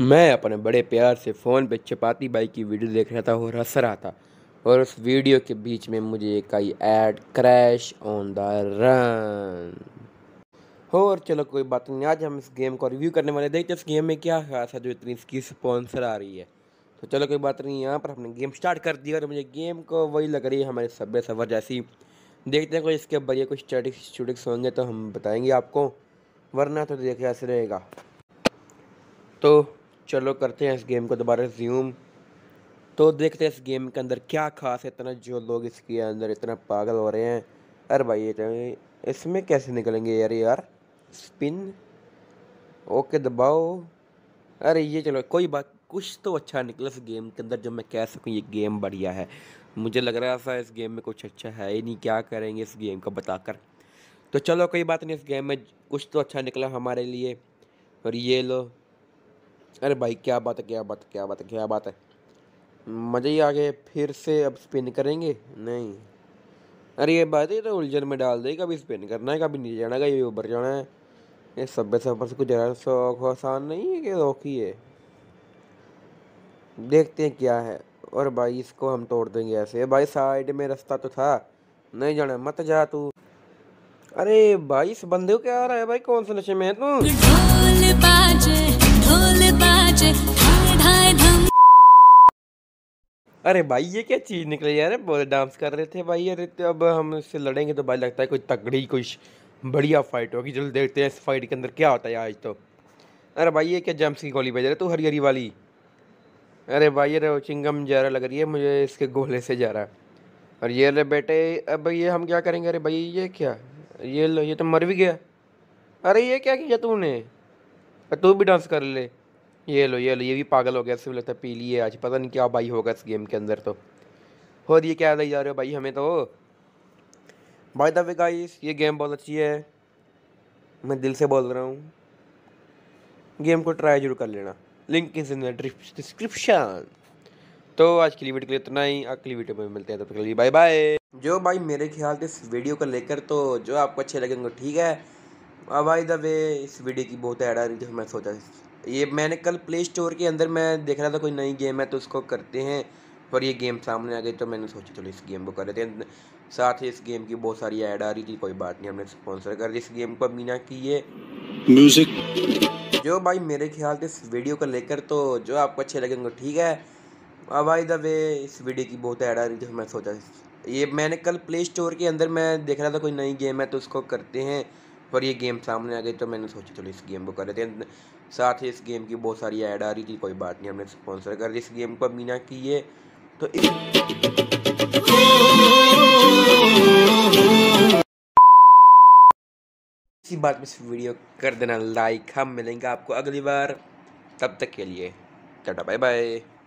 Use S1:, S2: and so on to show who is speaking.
S1: मैं अपने बड़े प्यार से फ़ोन पे चपाती बाई की वीडियो देख रहा था और हंस रहा था और उस वीडियो के बीच में मुझे कई ad crash on the run और चलो कोई बात नहीं आज हम इस गेम को रिव्यू करने वाले देखते इस गेम में क्या खास है जो इतनी इसकी स्पॉन्सर आ रही है तो चलो कोई बात नहीं यहाँ पर हमने गेम स्टार्ट कर दिया और मुझे गेम को वही लग रही है हमारे सभ्य सवर जैसी देखते हैं कोई इसके बढ़िया कुछ स्टैटिक्स स्टूडिक्स होंगे तो हम बताएंगे आपको वरना तो देखिए ऐसे रहेगा तो चलो करते हैं इस गेम को दोबारा ज्यूम तो देखते हैं इस गेम के अंदर क्या खास है इतना जो लोग इसके अंदर इतना पागल हो रहे हैं अरे भाई ये तो इसमें कैसे निकलेंगे यार यार स्पिन ओके दबाओ अरे ये चलो कोई बात कुछ तो अच्छा निकला इस गेम के अंदर जो मैं कह सकूँ ये गेम बढ़िया है मुझे लग रहा था इस गेम में कुछ अच्छा है ही नहीं क्या करेंगे इस गेम को बताकर तो चलो कोई बात नहीं इस गेम में कुछ तो अच्छा निकला हमारे लिए और ये लो अरे भाई क्या बात है क्या बात है क्या बात है क्या बात है मज़े ही आ गए फिर से अब स्पिन करेंगे नहीं अरे ये बात है तो उलझन में डाल देगा कभी स्पिन करना है कभी नीचे जाना है कभी ऊपर जाना है ये सब सफर से कुछ ज़्यादा शौक आसान नहीं है कि रोकी है देखते हैं क्या है और भाई इसको हम तोड़ देंगे ऐसे भाई साइड में रास्ता तो था नहीं जाना मत जा तू अरे भाई इस बंदे को क्या आ रहा है भाई कौन से नशे में है तू ढोल बाजे धम अरे भाई ये क्या चीज़ निकली यार डांस कर रहे थे भाई अरे तो अब हम इससे लड़ेंगे तो भाई लगता है कोई तगड़ी कोई बढ़िया फाइट होगी जल्द देखते हैं इस फाइट के अंदर क्या होता है आज तो अरे भाई ये क्या जम्स की गोली भेज रहे तू हरी हरी वाली अरे भाई अरे चिंगम जरा लग रही है मुझे इसके गोले से जा रहा और ये अरे बेटे अब ये हम क्या करेंगे अरे भाई ये क्या ये लो ये तो मर भी गया अरे ये क्या किया तूने तू भी डांस कर ले ये लो ये लो ये भी पागल हो गया इससे लगता है पी लिए आज पता नहीं क्या भाई होगा इस गेम के अंदर तो और ये क्या जा रहे हो भाई हमें तो बाय द वे गाइस ये गेम बहुत अच्छी है मैं दिल से बोल रहा हूँ गेम को ट्राई जरूर कर लेना लिंक इज इन डिस्क्रिप्शन तो आज की वीडियो के लिए इतना ही अगली वीडियो में मिलते हैं तब तक के लिए बाय बाय जो भाई मेरे ख्याल से इस वीडियो को लेकर तो जो आपको अच्छे लगेंगे ठीक है वाई द वे इस वीडियो की बहुत ऐड आ रही थी मैं सोचा ये मैंने कल प्ले स्टोर के अंदर मैं देख रहा था कोई नई गेम है तो उसको करते हैं और ये गेम सामने आ गई तो मैंने सोचा चलो इस गेम को कर लेते हैं साथ ही इस गेम की बहुत सारी ऐड आ रही थी कोई बात नहीं हमने स्पॉन्सर कर दी इस गेम को मीना की ये म्यूज़िक जो भाई मेरे ख्याल से इस वीडियो को लेकर तो जो आपको अच्छे लगेंगे ठीक है अब आई द वे इस वीडियो की बहुत ऐड आ रही थी मैं सोचा ये मैंने कल प्ले स्टोर के अंदर मैं देख रहा था कोई नई गेम है तो उसको करते हैं पर ये गेम सामने आ गई तो मैंने सोचा चलो इस गेम को कर लेते हैं साथ ही इस गेम की बहुत सारी ऐड आ रही थी कोई बात नहीं हमने स्पॉन्सर कर दी इस गेम को मीना की ये तो इस... इसी बात में इस वीडियो कर देना लाइक हम मिलेंगे आपको अगली बार तब तक के लिए टाटा बाय बाय